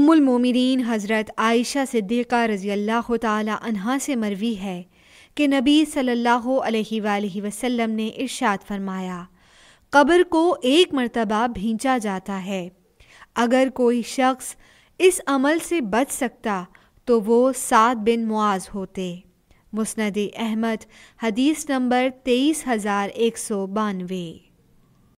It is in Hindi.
मोमिन हज़रत आयशा सिद्दीक़ा रज़ी अल्लाह तहा से मरवी है कि नबी सल्ला वसम ने इर्शाद फरमाया कब्र को एक मरतबा भींचा जाता है अगर कोई शख्स इस अमल से बच सकता तो वो सात बिन मुआज होते मुस्ंद अहमद हदीस नंबर तेईस हज़ार एक सौ बानवे